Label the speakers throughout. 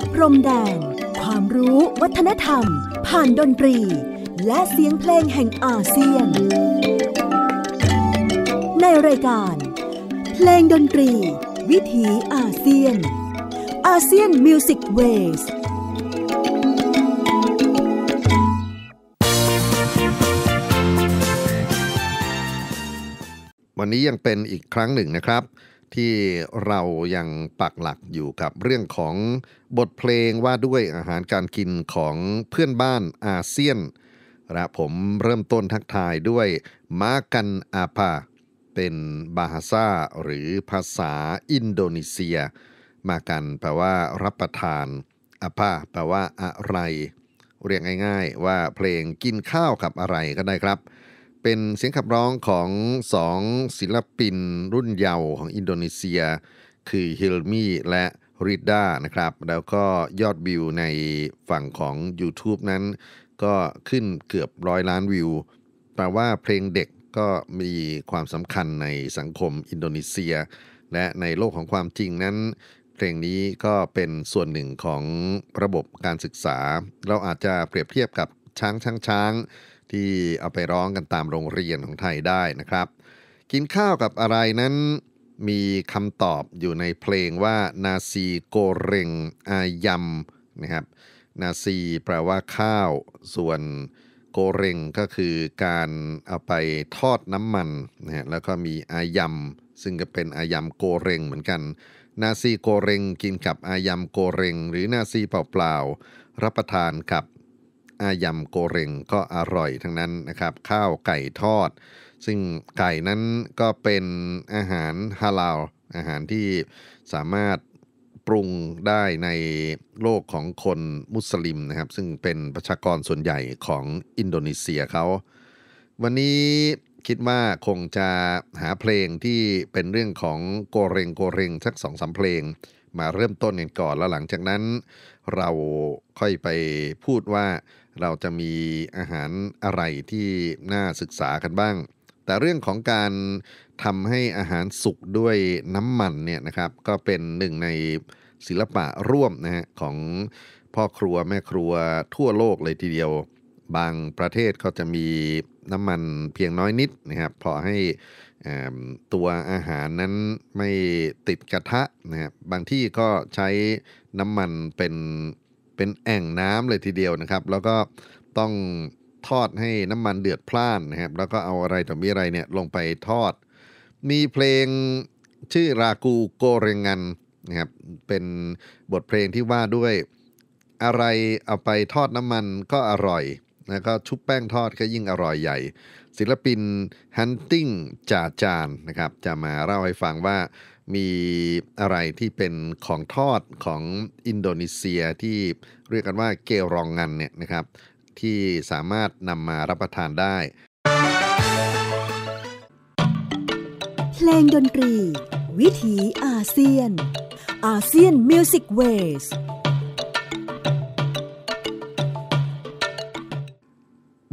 Speaker 1: ดพรมแดนความรู้วัฒนธรรม ผ่านดนตรี และเสียงเพลงแห่งอาเซียน ในรายการ เพลงดนตรี วิถีอาเซียนอาเซียนมิวสิกเวส
Speaker 2: วันนี้ยังเป็นอีกครั้งหนึ่งนะครับที่เรายังปักหลักอยู่กับเรื่องของบทเพลงว่าด้วยอาหารการกินของเพื่อนบ้านอาเซียน และผมเริ่มต้นทักทายด้วย มากันอาปาเป็นบาฮาซาหรือภาษาอินโดนีเซีย มากันแปลว่า รับประทานอาปาแปลว่าอะไร เรียกง่ายๆว่าเพลงกินข้าวกับอะไรก็ได้ครับเป็นเสียงขับร้องของสองศิลปินรุ่นเยาว์ของอินโดนีเซีย คือฮิลมี่และริดด้านะครับ แล้วก็ยอดวิวในฝั่งของ YouTube นั้น ก็ขึ้นเกือบร้อยล้านวิวแปลว่าเพลงเด็กก็มีความสำคัญในสังคมอินโดนีเซีย และในโลกของความจริงนั้น เพลงนี้ก็เป็นส่วนหนึ่งของระบบการศึกษา เราอาจจะเปรียบเทียบกับช้างช้างช้างางที่เอาไปร้องกันตามโรงเรียนของไทยได้นะครับ กินข้าวกับอะไรนั้นมีคำตอบอยู่ในเพลงว่า นาซีโกเรงอายำนะครับนาซีแปลว่าข้าวส่วนโกเรงก็คือการเอาไปทอดน้ำมันนะฮะแล้วก็มีอายำซึ่งก็เป็นอายำโกเรงเหมือนกัน นาซีโกเรงกินกับอายำโกเรงหรือนาซีเปล่าๆ รับประทานกับอายำโกเร็งก็อร่อยทั้งนั้นนะครับ ข้าวไก่ทอด ซึ่งไก่นั้นก็เป็นอาหารฮาลาลอาหารที่สามารถปรุงได้ในโลกของคนมุสลิมนะครับ ซึ่งเป็นประชากรส่วนใหญ่ของอินโดนีเซียเขา วันนี้คิดว่าคงจะหาเพลงที่เป็นเรื่องของโกเรงโกเรงสักสองสาเพลง มาเริ่มต้นกันก่อนแล้วหลังจากนั้น เราค่อยไปพูดว่าเราจะมีอาหารอะไรที่น่าศึกษากันบ้าง แต่เรื่องของการทำให้อาหารสุกด้วยน้ำมันเนี่ยนะครับ ก็เป็นหนึ่งในศิลปะร่วมนะฮะของพ่อครัวแม่ครัวทั่วโลกเลยทีเดียว บางประเทศเขาจะมีน้ำมันเพียงน้อยนิดนะครับ พอให้ตัวอาหารนั้นไม่ติดกระทะนะครับบางที่ก็ใช้น้ำมันเป็นเป็นแอ่งน้ำเลยทีเดียวนะครับ แล้วก็ต้องทอดให้น้ำมันเดือดพล่านนะครับ แล้วก็เอาอะไรต่อมีอะไรเนี่ยลงไปทอด มีเพลงชื่อรากูโกเรงันนะครับ เป็นบทเพลงที่ว่าด้วยอะไรเอาไปทอดน้ำมันก็อร่อย แล้วก็ชุบแป้งทอดก็ยิ่งอร่อยใหญ่ ศิลปินฮันติงจ่าจานนะครับ จะมาเล่าให้ฟังว่ามีอะไรที่เป็นของทอดของอินโดนีเซียที่เรียกกันว่าเกลรองงันเนี่ยนะครับที่สามารถนำมารับประทานได้
Speaker 1: เพลงดนตรี วิถีอาเซียนอาเซียนมิวสิกเวส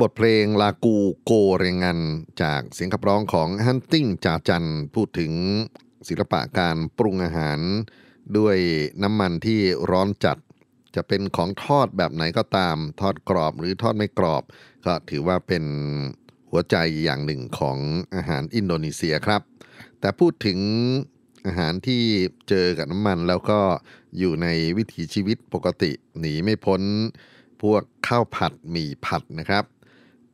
Speaker 2: บทเพลงลากูโกเรงัน จากเสียงขับร้องของฮันติงจาจันพูดถึงศิลปะการปรุงอาหารด้วยน้ำมันที่ร้อนจัดจะเป็นของทอดแบบไหนก็ตามทอดกรอบหรือทอดไม่กรอบ ก็ถือว่าเป็นหัวใจอย่างหนึ่งของอาหารอินโดนีเซียครับ แต่พูดถึงอาหารที่เจอกับน้ำมันแล้วก็อยู่ในวิถีชีวิตปกติหนีไม่พ้นพวกข้าวผัด หมี่ผัดนะครับ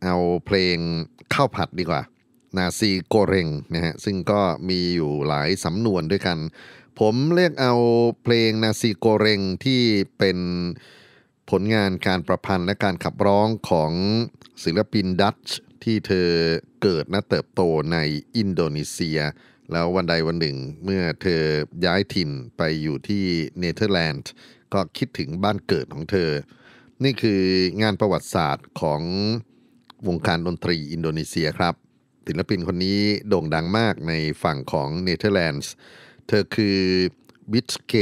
Speaker 2: เอาเพลงข้าวผัดดีกว่านาซีโกเรงนะฮะซึ่งก็มีอยู่หลายสำนวนด้วยกัน ผมเรียกเอาเพลงนาซีโกเรงที่เป็นผลงานการประพันธ์และการขับร้องของศิลปินดัตช์ที่เธอเกิดและเติบโตในอินโดนีเซีย แล้ววันใดวันหนึ่งเมื่อเธอย้ายถิ่นไปอยู่ที่เนเธอร์แลนด์ก็คิดถึงบ้านเกิดของเธอ นี่คืองานประวัติศาสตร์ของวงการดนตรีอินโดนีเซียครับศิลปินคนนี้ โด่งดังมากในฝั่งของเนเธอร์แลนด์เธอคือวิชเก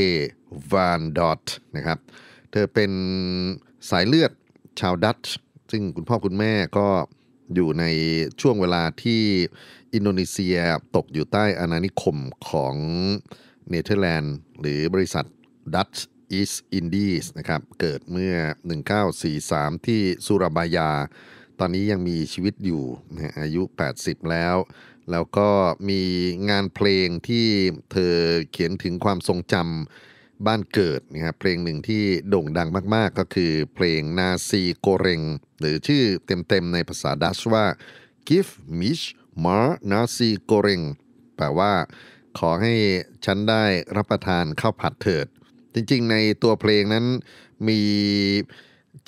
Speaker 2: วานดอตนะครับเธอเป็นสายเลือดชาวดัตช์ซึ่งคุณพ่อคุณแม่ก็อยู่ในช่วงเวลาที่อินโดนีเซียตกอยู่ใต้อาณานิคมของเนเธอร์แลนด์หรือบริษัทดัตช์อีสอินดีสนะครับเกิดเมื่อ 1943 ที่สุราบายาตอนนี้ยังมีชีวิตอยู่อายุ 80 แล้ว แล้วก็มีงานเพลงที่เธอเขียนถึงความทรงจำบ้านเกิดนะครับเพลงหนึ่งที่โด่งดังมาก ๆ ก็คือเพลงนาซีโกเรงหรือชื่อเต็ม ๆ ในภาษาดัชว่า Give mich m a r Nasi Goreng แปลว่าขอให้ฉันได้รับประทานข้าวผัดเถิด จริงๆ ในตัวเพลงนั้นมี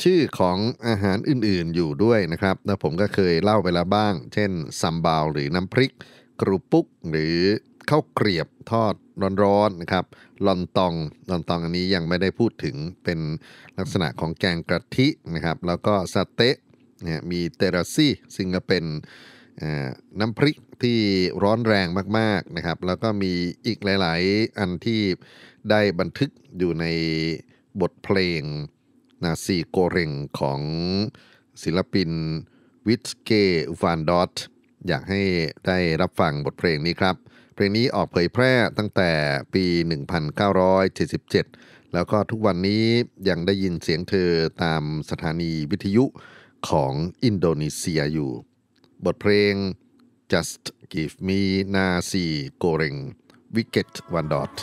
Speaker 2: ชื่อของอาหารอื่นๆอยู่ด้วยนะครับและผมก็เคยเล่าไปแล้วบ้าง เช่นซัมบาว หรือน้ำพริก กรูปุกหรือข้าวเกรียบทอดร้อนๆนะครับลอนตองลอนตองอันนี้ยังไม่ได้พูดถึงเป็นลักษณะของแกงกะทินะครับ แล้วก็สเต๊ะมีเตราซี่ซึ่งก็เป็นน้ำพริกที่ร้อนแรงมากๆนะครับ แล้วก็มีอีกหลายๆอันที่ได้บันทึกอยู่ในบทเพลงนาซีโกเร่งของศิลปินวิสเกวานดอตอยากให้ได้รับฟังบทเพลงนี้ครับ เพลงนี้ออกเผยแพร่ตั้งแต่ปี 1977 แล้วก็ทุกวันนี้ยังได้ยินเสียงเธอตามสถานีวิทยุของอินโดนีเซียอยู่ บทเพลง just give me nasi goreng wicked one dot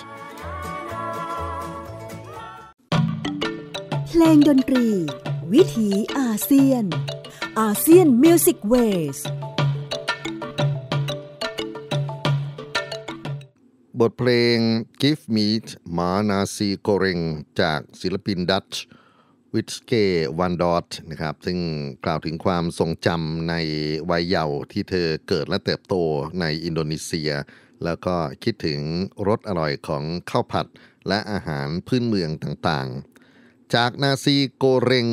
Speaker 1: เพลงดนตรี วิถีอาเซียนอาเซียนมิวสิกเวส
Speaker 2: บทเพลง Give Me มานาซีโกเรงจากศิลปินดัตช์วิทเกวันดอตนะครับซึ่งกล่าวถึงความทรงจำในวัยเยาว์ที่เธอเกิดและเติบโตในอินโดนีเซีย แล้วก็คิดถึงรสอร่อยของข้าวผัดและอาหารพื้นเมืองต่างๆจากนาซีโกเรง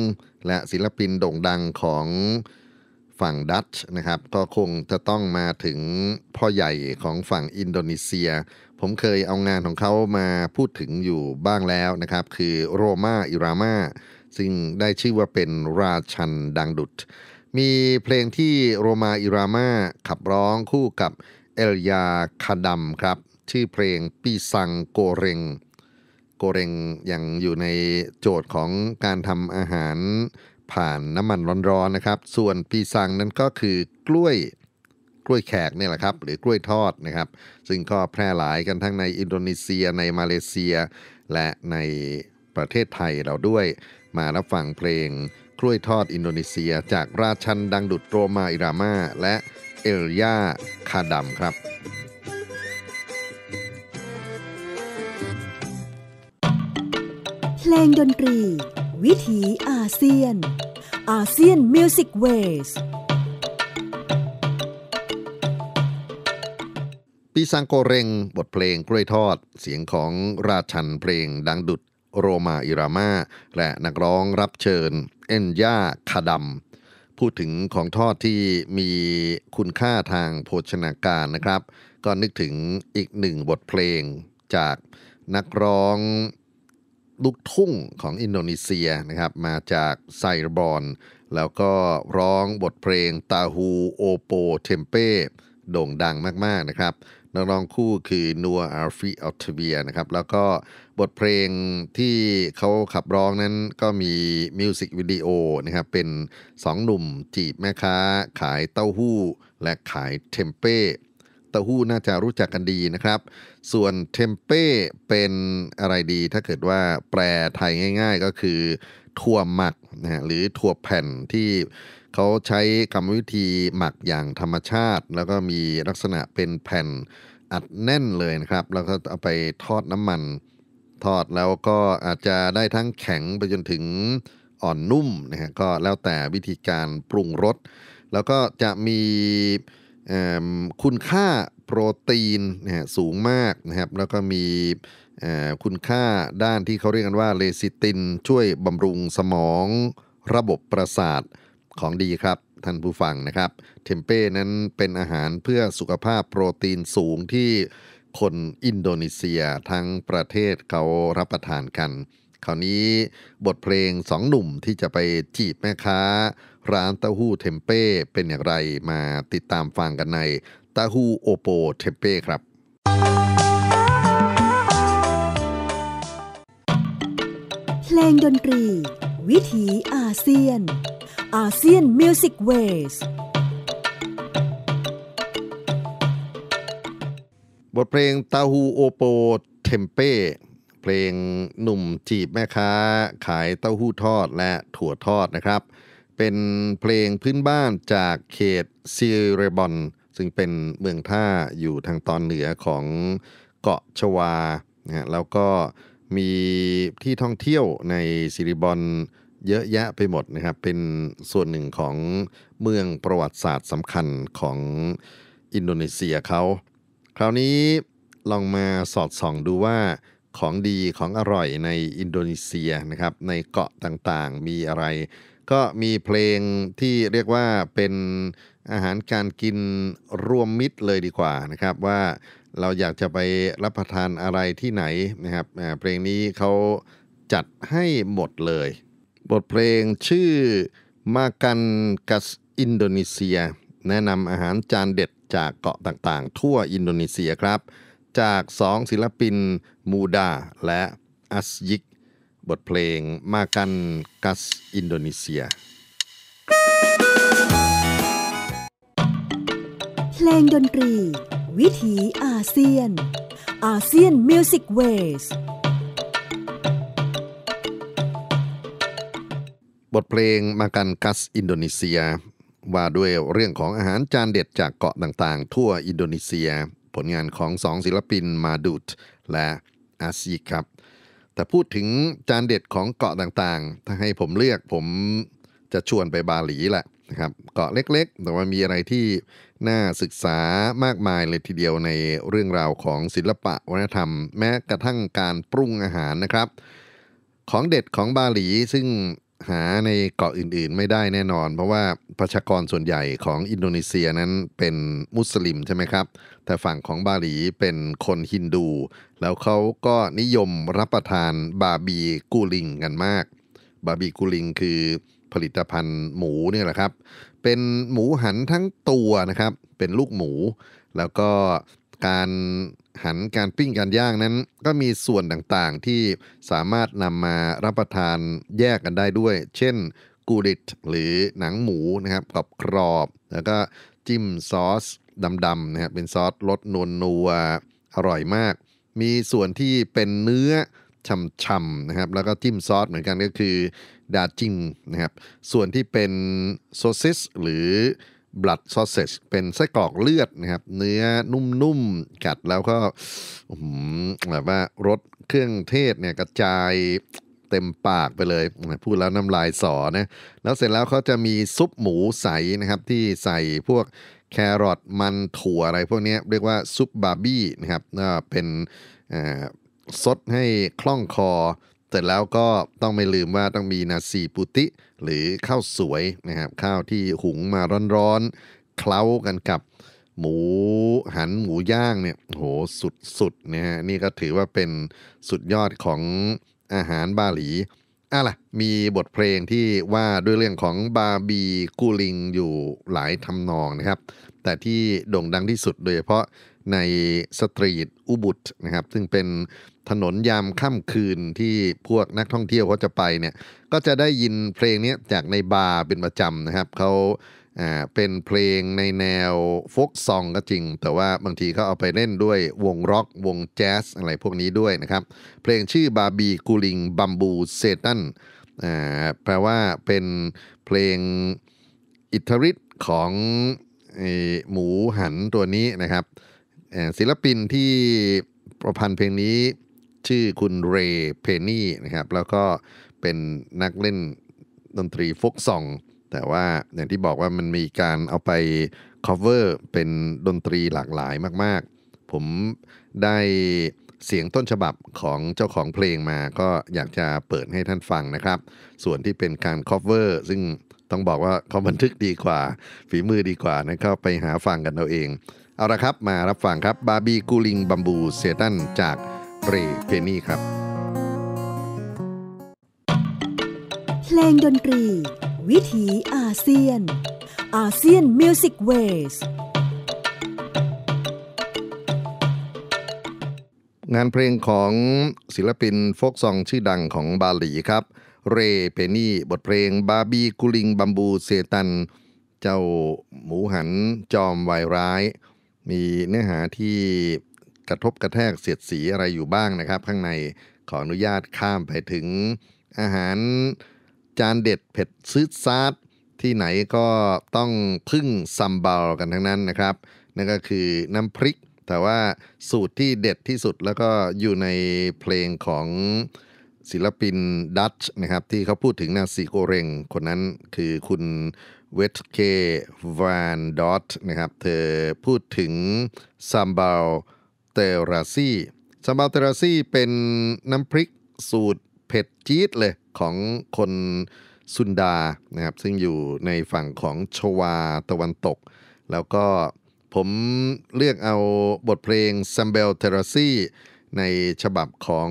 Speaker 2: และศิลปินโด่งดังของฝั่งดัตช์นะครับ ก็คงจะต้องมาถึงพ่อใหญ่ของฝั่งอินโดนีเซีย ผมเคยเอางานของเขามาพูดถึงอยู่บ้างแล้วนะครับคือโรมาอิรามาซึ่งได้ชื่อว่าเป็นราชันดังดุด มีเพลงที่โรมาอิรามาขับร้องคู่กับเอลยาคาดัมครับชื่อเพลงปีสังโกเรงกเรงยังอยู่ในโจทย์ของการทำอาหารผ่านน้ำมันร้อนๆนะครับ ส่วนปีซังนั้นก็คือกล้วยกล้วยแขกเนี่ยแหละครับ หรือกล้วยทอดนะครับ ซึ่งก็แพร่หลายกันทั้งในอินโดนีเซีย ในมาเลเซีย และในประเทศไทยเราด้วย มารับฟังเพลงกล้วยทอดอินโดนีเซีย จากราชันดังดุดโรมาอิรามาและเอลยาคาดัมครับ
Speaker 1: เพลงดนตรี วิถีอาเซียนอาเซียนมิวสิกเวส
Speaker 2: ปีซังโกเรงบทเพลงกล้วยทอดเสียงของราชันเพลงดังดุดโรมาอิรามาและนักร้องรับเชิญเอ็นย่าคาดัมพูดถึงของทอดที่มีคุณค่าทางโภชนาการนะครับ ก็นึกถึงอีกหนึ่งบทเพลงจากนักร้องลูกทุ่งของอินโดนีเซียนะครับ มาจากไซร์บอนแล้วก็ร้องบทเพลงตาฮูโอโปเทมเป้ โด่งดังมากๆนะครับนักร้องคู่คือ นัวอาร์ฟิอัลทเบียนะครับแล้วก็บทเพลงที่เขาขับร้องนั้นก็มี มิวสิกวิดีโอนะครับเป็นสองหนุ่มจีบแม่ค้าขายเต้าหู้และขายเทมเป้ เต้าหู้น่าจะรู้จักกันดีนะครับส่วนเทมเป้ เป็นอะไรดีถ้าเกิดว่าแปลไทยง่ายๆ ก็คือถั่วหมักนะฮะหรือถั่วแผ่นที่เขาใช้กรรมวิธีหมักอย่างธรรมชาติ แล้วก็มีลักษณะเป็นแผ่นอัดแน่นเลยนะครับ แล้วก็เอาไปทอดน้ำมันทอดแล้วก็อาจจะได้ทั้งแข็งไปจนถึงอ่อนนุ่มนะฮะก็แล้วแต่วิธีการปรุงรสแล้วก็จะมีคุณค่าโปรตีนนะสูงมากนะครับแล้วก็มีคุณค่าด้านที่เขาเรียกกันว่าเลซิตินช่วยบำรุงสมองระบบประสาทของดีครับ ท่านผู้ฟังนะครับ เทมเป้นั้นเป็นอาหารเพื่อสุขภาพโปรตีนสูงที่คนอินโดนีเซียทั้งประเทศเขารับประทานกันคราวนี้บทเพลงสองหนุ่มที่จะไปจีบแม่ค้าร้านเต้าหู้เทมเป้เป็นอย่างไรมาติดตามฟังกันในเต้าหู้โอโปเทมเป้ครับ
Speaker 1: เพลงดนตรี วิถีอาเซียนอาเซียนมิวสิกเวส
Speaker 2: บทเพลงเต้าหู้โอโปเทมเป้เพลงหนุ่มจีบแม่ค้าขายเต้าหู้ทอดและถั่วทอดนะครับเป็นเพลงพื้นบ้านจากเขตซีเรบอนซึ่งเป็นเมืองท่าอยู่ทางตอนเหนือของเกาะชวา แล้วก็มีที่ท่องเที่ยวในซเริบอนเยอะแยะไปหมดนะครับ เป็นส่วนหนึ่งของเมืองประวัติศาสตร์สำคัญของอินโดนีเซียเขา คราวนี้ลองมาสอดส่องดูว่าของดีของอร่อยในอินโดนีเซียนะครับ ในเกาะต่างๆ มีอะไรก็มีเพลงที่เรียกว่าเป็นอาหารการกินรวมมิตรเลยดีกว่านะครับ ว่าเราอยากจะไปรับประทานอะไรที่ไหนนะครับเพลงนี้เขาจัดให้หมดเลย บทเพลงชื่อมากันกัสอินโดนีเซีย แนะนำอาหารจานเด็ดจากเกาะต่างๆทั่วอินโดนีเซียครับ จากสองศิลปินมูดาและอัสยิกบทเพลงมากันกัสอินโดนีเซีย
Speaker 1: เพลงดนตรี วิถีอาเซียนอาเซียนมิวสิกเวส
Speaker 2: บทเพลงมากันกัสอินโดนีเซีย ว่าด้วยเรื่องของอาหารจานเด็ดจากเกาะต่าง ๆ ทั่วอินโดนีเซีย ผลงานของสองศิลปินมาดูดและอาซีครับแต่พูดถึงจานเด็ดของเกาะต่างๆ ถ้าให้ผมเลือกผมจะชวนไปบาหลีแหละนะครับ เกาะเล็กๆ แต่ว่ามีอะไรที่น่าศึกษามากมายเลยทีเดียวในเรื่องราวของศิลปะวัฒนธรรมแม้กระทั่งการปรุงอาหารนะครับ ของเด็ดของบาหลีซึ่งหาในเกาะอื่นๆไม่ได้แน่นอน เพราะว่าประชากรส่วนใหญ่ของอินโดนีเซียนั้นเป็นมุสลิมใช่ไหมครับ แต่ฝั่งของบาหลีเป็นคนฮินดู แล้วเขาก็นิยมรับประทานบาบีกูลิงกันมาก บาบีกูลิงคือผลิตภัณฑ์หมูเนี่ยแหละครับ เป็นหมูหันทั้งตัวนะครับ เป็นลูกหมู แล้วก็การหันการปิ้งการย่างนั้น ก็มีส่วนต่างๆที่สามารถนำมารับประทานแยกกันได้ด้วย เช่นกูดิตหรือหนังหมูนะครับกรอบกรอบแล้วก็จิ้มซอสดำๆนะครับเป็นซอสรสนวลนัวอร่อยมาก มีส่วนที่เป็นเนื้อช่ำๆนะครับ แล้วก็จิ้มซอสเหมือนกันก็คือดาจิงนะครับส่วนที่เป็นโซซิสหรือ blood sausage เป็นไส้กรอกเลือดนะครับเนื้อนุ่มๆ กัดแล้วก็แบบว่ารสเครื่องเทศเนี่ยกระจายเต็มปากไปเลยพูดแล้วน้ำลายสอนะแล้วเสร็จแล้วเขาจะมีซุปหมูใสนะครับที่ใส่พวกแครอทมันถั่วอะไรพวกนี้เรียกว่าซุปบาร์บี้นะครับเป็นซดให้คล่องคอเสร็จแล้วก็ต้องไม่ลืมว่าต้องมีนาซีปุติหรือข้าวสวยนะครับข้าวที่หุงมาร้อนๆเคล้ากันกับ หมูหันหมูย่างเนี่ยโหสุดสุดนะฮะนี่ก็ถือว่าเป็นสุดยอดของอาหารบาหลีอ่ะล่ะมีบทเพลงที่ว่าด้วยเรื่องของบาบีกูลิงอยู่หลายทำนองนะครับ แต่ที่โด่งดังที่สุดโดยเฉพาะในสตรีทอุบุตนะครับ ซึ่งเป็นถนนยามค่ำคืนที่พวกนักท่องเที่ยวเขาจะไปเนี่ยก็จะได้ยินเพลงนี้จากในบาร์เป็นประจำนะครับเขาเป็นเพลงในแนวโฟกซองก็จริง แต่ว่าบางทีเขาเอาไปเล่นด้วยวงร็อกวงแจ๊สอะไรพวกนี้ด้วยนะครับ เพลงชื่อบาร์บีกูลิงบัมบูเซตันแปลว่าเป็นเพลงอิทธิฤทธิ์ของหมูหันตัวนี้นะครับศิลปินที่ประพันธ์เพลงนี้ชื่อคุณเรเพนี่นะครับ แล้วก็เป็นนักเล่นดนตรีฟกซอง แต่ว่าอย่างที่บอกว่ามันมีการเอาไป cover เป็นดนตรีหลากหลายมากๆ ผมได้เสียงต้นฉบับของเจ้าของเพลงมาก็อยากจะเปิดให้ท่านฟังนะครับ ส่วนที่เป็นการ cover ซึ่งต้องบอกว่าเขาบันทึกดีกว่า ฝีมือดีกว่านะก็ไปหาฟังกันเอาเองเอาละครับ มารับฟังครับบาร์บีกูลิงบัมบูเซตันจากเรเพนี่ครับ
Speaker 1: เพลงดนตรี วิถีอาเซียนอาเซียนมิวสิกเวส
Speaker 2: งานเพลงของศิลปินโฟกซองชื่อดังของบาหลีครับ เรเพนี่ บทเพลงบาร์บีกุลิงบัมบูเซตันเจ้าหมูหันจอมวายร้ายมีเนื้อหาที่กระทบกระแทกเสียดสีอะไรอยู่บ้างนะครับ ข้างในขออนุญาตข้ามไปถึงอาหาร จานเด็ดเผ็ดซืดซาด ที่ไหนก็ต้องพึ่งซัมบาลกันทั้งนั้นนะครับ นั่นก็คือน้ำพริก แต่ว่าสูตรที่เด็ดที่สุดแล้วก็อยู่ในเพลงของศิลปินดัตช์นะครับที่เขาพูดถึงนาซิโกเรงคนนั้นคือคุณเวทเควานดอตนะครับเธอพูดถึงซัมบาลเตราซี่ซัมบาลเตราซี่เป็นน้ำพริกสูตรเผ็ดจี๊ดเลย ของคนซุนดานะครับซึ่งอยู่ในฝั่งของชวาตะวันตก แล้วก็ผมเลือกเอาบทเพลงซัมเบลเทราซี่ในฉบับของ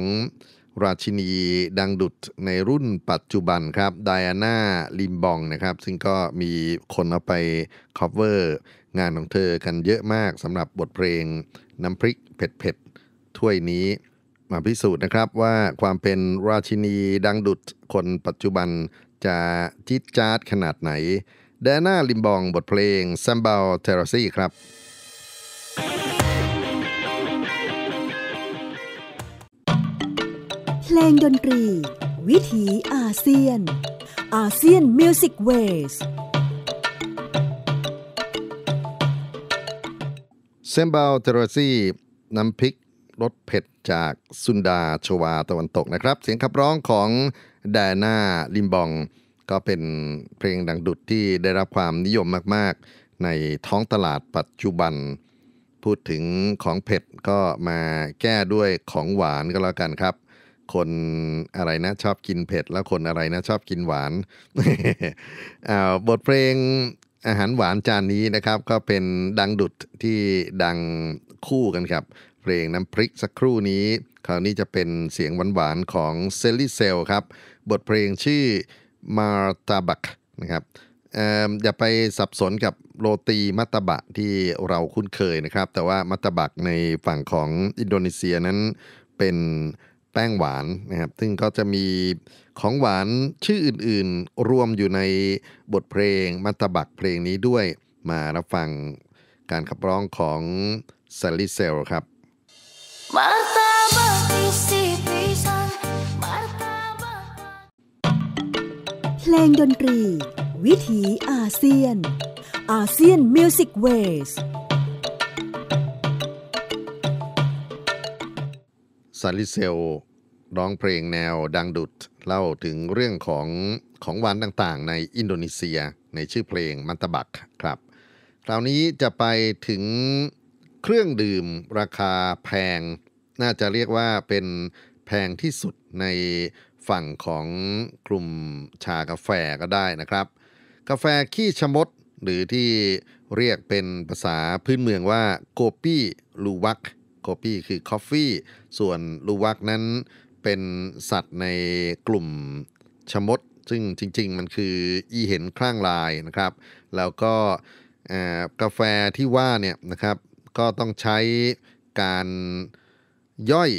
Speaker 2: ราชินีดังดุดในรุ่นปัจจุบันครับไดอาน่าลิมบองนะครับซึ่งก็มีคนเอาไปคอ v เวอร์ งานของเธอกันเยอะมากสำหรับบทเพลงน้ำพริกเผ็ดๆ ถ้วยนี้ มาพิสูจน์นะครับว่าความเป็นราชินีดังดุดคนปัจจุบันจะจิตจาดขนาดไหนแดน่าลิมบองบทเพลงซัมบาลเทราซี่ครับ
Speaker 1: เพลงดนตรี วิถีอาเซียนอาเซียนมิวสิกเวส
Speaker 2: เซมบาลเทรซีน้ำพริกรสเผ็ดจากซุนดาชวาตะวันตกนะครับ เสียงขับร้องของแดนาลิมบอง ก็เป็นเพลงดังดุดที่ได้รับความนิยมมากๆ ในท้องตลาดปัจจุบัน พูดถึงของเผ็ดก็มาแก้ด้วยของหวานก็แล้วกันครับคนอะไรนะ ชอบกินเผ็ด แล้วคนอะไรนะ ชอบกินหวาน บทเพลงอาหารหวานจานนี้นะครับ ก็เป็นดังดุดที่ดังคู่กันครับ เพลงน้ำพริกสักครู่นี้ คราวนี้จะเป็นเสียงหวานๆของเซลลี่เซลครับ บทเพลงชื่อมาตาบักนะครับอย่าไปสับสนกับโรตีมัตตบะ ที่เราคุ้นเคยนะครับ แต่ว่ามัตตบักในฝั่งของอินโดนีเซียนั้นเป็นแป้งหวานนะครับ ซึ่งก็จะมีของหวานชื่ออื่นๆ รวมอยู่ในบทเพลงมัตบักเพลงนี้ด้วยมารับฟังการขับร้องของซาลิเซล ครับ
Speaker 1: เพลงดนตรี วิถีอาเซียนอาเซียนมิวสิกเวส์
Speaker 2: ซาลิเซลร้องเพลงแนวดังดุดเล่าถึงเรื่องของของวันต่างๆ ในอินโดนีเซีย ในชื่อเพลงมันตบักครับ คราวนี้จะไปถึงเครื่องดื่มราคาแพง น่าจะเรียกว่าเป็นแพงที่สุดในฝั่งของกลุ่มชากาแฟก็ได้นะครับ กาแฟขี้ชมดหรือที่เรียกเป็นภาษาพื้นเมืองว่าโกปี้ลูวักโคปี้คือคอฟฟี่ส่วนลูวักนั้นเป็นสัตว์ในกลุ่มชมด ซึ่งจริง ๆ มันคืออีเห็นคลั่งลายนะครับ แล้วก็กาแฟที่ว่าเนี่ยนะครับก็ต้องใช้การย่อย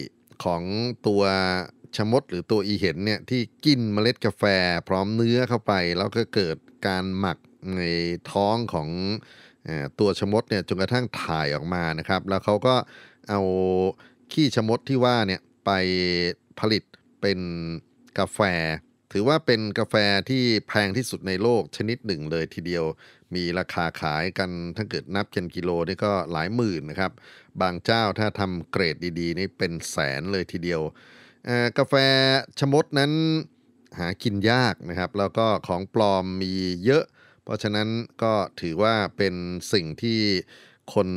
Speaker 2: ของตัวชมดหรือตัวอีเห็นเนี่ย ที่กินเมล็ดกาแฟพร้อมเนื้อเข้าไป แล้วก็เกิดการหมักในท้องของตัวชมดเนี่ยจนกระทั่งถ่ายออกมานะครับ แล้วเขาก็เอาขี้ชมดที่ว่าเนี่ยไปผลิตเป็นกาแฟ ถือว่าเป็นกาแฟที่แพงที่สุดในโลกชนิดหนึ่งเลยทีเดียวมีราคาขายกันถ้าเกิดนับเป็นกิโลนี่ก็หลายหมื่นนะครับ บางเจ้าถ้าทำเกรดดีๆนี่เป็นแสนเลยทีเดียว กาแฟชมดนั้นหากินยากนะครับ แล้วก็ของปลอมมีเยอะ เพราะฉะนั้นก็ถือว่าเป็นสิ่งที่คน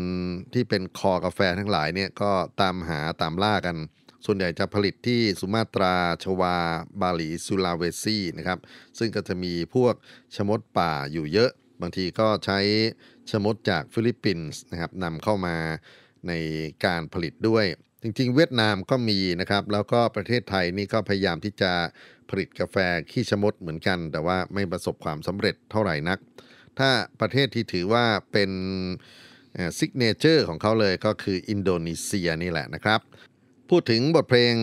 Speaker 2: ที่เป็นคอกาแฟทั้งหลายเนี่ยก็ตามหาตามล่ากัน ส่วนใหญ่จะผลิตที่สุมาตราชวาบาหลีสุลาเวซีนะครับ ซึ่งก็จะมีพวกชมดป่าอยู่เยอะ บางทีก็ใช้ชมดจากฟิลิปปินส์นะครับนำเข้ามาในการผลิตด้วย จริงๆ เวียดนามก็มีนะครับ แล้วก็ประเทศไทยนี่ก็พยายามที่จะผลิตกาแฟขี้ชมดเหมือนกัน แต่ว่าไม่ประสบความสำเร็จเท่าไหร่นัก ถ้าประเทศที่ถือว่าเป็นซิกเนเจอร์ของเขาเลยก็คืออินโดนีเซีย นี่แหละนะครับ พูดถึงบทเพลง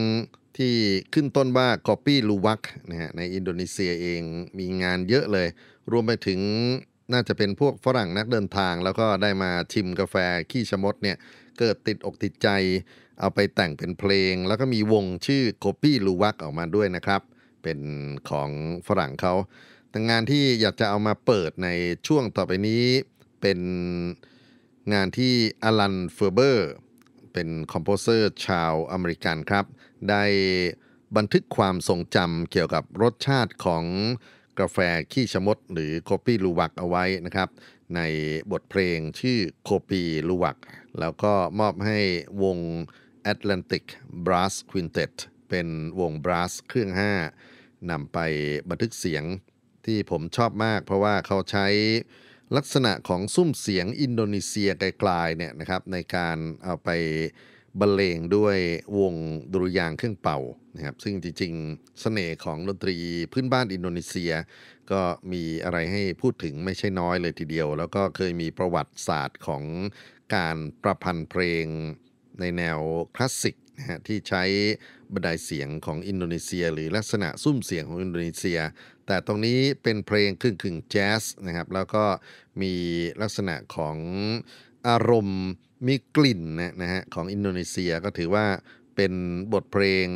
Speaker 2: ที่ขึ้นต้นว่า Copy Luwak นะฮะในอินโดนีเซียเองมีงานเยอะเลย รวมไปถึงน่าจะเป็นพวกฝรั่งนักเดินทาง แล้วก็ได้มาชิมกาแฟขี้ชมดเนี่ย เกิดติดอกติดใจ เอาไปแต่งเป็นเพลง แล้วก็มีวงชื่อ Copy Luwak ออกมาด้วยนะครับ เป็นของฝรั่งเขาแต่งานที่อยากจะเอามาเปิดในช่วงต่อไปนี้เป็นงานที่อลันเฟอร์เบอร์เป็นคอมโพเซอร์ชาวอเมริกันครับ ได้บันทึกความทรงจำเกี่ยวกับรสชาติของกาแฟขี้ชมด หรือโคปีลูวักเอาไว้นะครับ ในบทเพลงชื่อโคปีลูวักแล้วก็มอบให้วง Atlantic Brass Quintet เป็นวงบรัสเครื่อง 5นำไปบันทึกเสียงที่ผมชอบมากเพราะว่าเขาใช้ลักษณะของซุ้มเสียงอินโดนีเซียไกลๆเนี่ยนะครับในการเอาไปบรรเลงด้วยวงดุริยางเครื่องเป่านะครับซึ่งจริงๆเสน่ห์ของดนตรีพื้นบ้านอินโดนีเซียก็มีอะไรให้พูดถึงไม่ใช่น้อยเลยทีเดียว แล้วก็เคยมีประวัติศาสตร์ของการประพันธ์เพลงในแนวคลาสสิกนะฮะที่ใช้บันไดเสียงของอินโดนีเซียหรือลักษณะซุ้มเสียงของอินโดนีเซีย แต่ตรงนี้เป็นเพลงครึ่งคึ่งแจ๊สนะครับแล้วก็มีลักษณะของอารมณ์มีกลิ่นนะนะฮะของอินโดนีเซียก็ถือว่าเป็นบทเพลง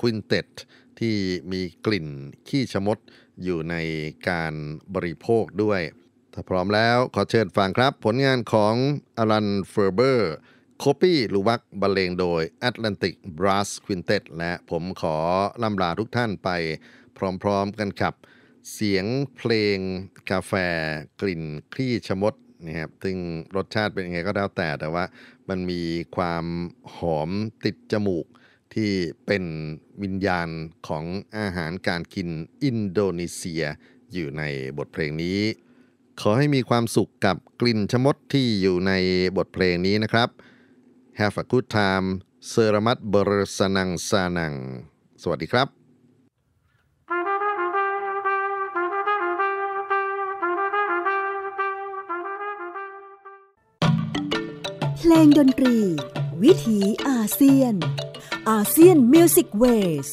Speaker 2: ควินเต็ดที่มีกลิ่นขี้ชมดอยู่ในการบริโภคด้วย ถ้าพร้อมแล้วขอเชิญฟังครับ ผลงานของอลันเฟอร์เบอร์คปี้หรือวักบรรเลงโดย Atlantic Brass Quintet และผมขอล่ำลาทุกท่านไปพร้อมๆกันครับ เสียงเพลงกาแฟกลิ่นคลี่ชมดนะครับซึ่งรสชาติเป็นยังไงก็แล้วแต่แต่ว่ามันมีความหอมติดจมูกที่เป็นวิญญาณของอาหารการกินอินโดนีเซีย อยู่ในบทเพลงนี้ ขอให้มีความสุขกับกลิ่นชมดที่อยู่ในบทเพลงนี้นะครับ Have a good time เซรามัตเบอร์สนังซานัง สวัสดีครับ
Speaker 1: เพลงดนตรี วิถีอาเซียน อาเซียนมิวสิกเวส